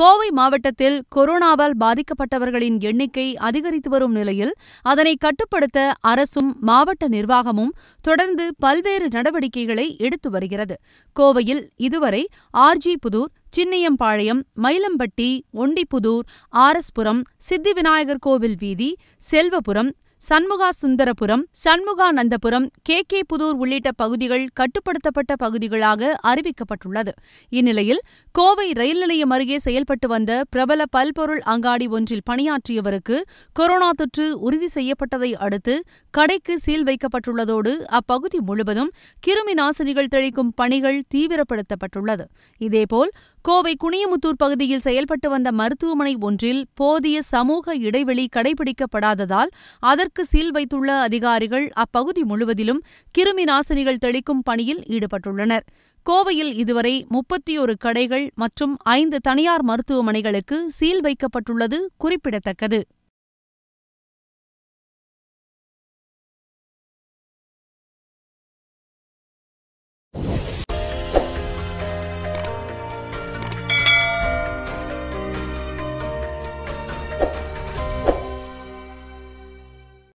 கோவை மாவட்டத்தில் கொரோனாவால் பாதிக்கப்பட்டவர்களின் எண்ணிக்கை அதிகரித்து வரும் நிலையில் அதனை கட்டுப்படுத்த அரசும் மாவட்ட நிர்வாகமும் தொடர்ந்து பல்வேறு நடவடிக்கைகளை எடுத்து வருகிறது கோவையில் இதுவரை ஆர்ஜி புதூர் சின்னியம்பாளையம் மயிலம்பட்டி ஒண்டிப்புதூர் ஆரஸ்புரம் சித்தி விநாயகர் கோவில் வீதி செல்வபுரம் சண்முகா சுந்தரபுரம் சண்முகானந்தபுரம் கே கே புதூர் உள்ளிட்ட பகுதிகள் கட்டுப்படுத்தப்பட்ட பகுதிகளாக அறிவிக்கப்பட்டுள்ளது இந்நிலையில் கோவை ரயில் நிலையம் அருகே செயல்பட்டு வந்த பிரபல பல்பொருள் அங்காடி ஒன்றில் பணியாற்றியவருக்கு கொரோனா தொற்று உறுதி செய்யப்பட்டதை அடுத்து கடைக்கு சீல் வைக்கப்பட்டுள்ளதோடு அப்பகுதி முழுவதும் கிருமி நாசினிகள் தெளிக்கும் பணிகள் தீவிரப்படுத்தப்பட்டுள்ளது இதேபோல் கோவை குனியமுத்தூர் பகுதியில் செயல்பட்டு வந்த மருத்துவமனை ஒன்றில் போதிய சமூக இடைவெளி கடைபிடிக்கப்படாததால் அதற்கு சீல் வைத்துள்ள அதிகாரிகள் அப்பகுதி முழுவதிலும் கிருமி நாசினிகள் தெளிக்கும் பணியில் ஈடுபட்டுள்ளனர் கோவையில் இதுவரை முப்பத்தி ஒரு கடைகள் மற்றும் ஐந்து தனியார் மருத்துவமனைகளுக்கு சீல் வைக்கப்பட்டுள்ளது குறிப்பிடத்தக்கது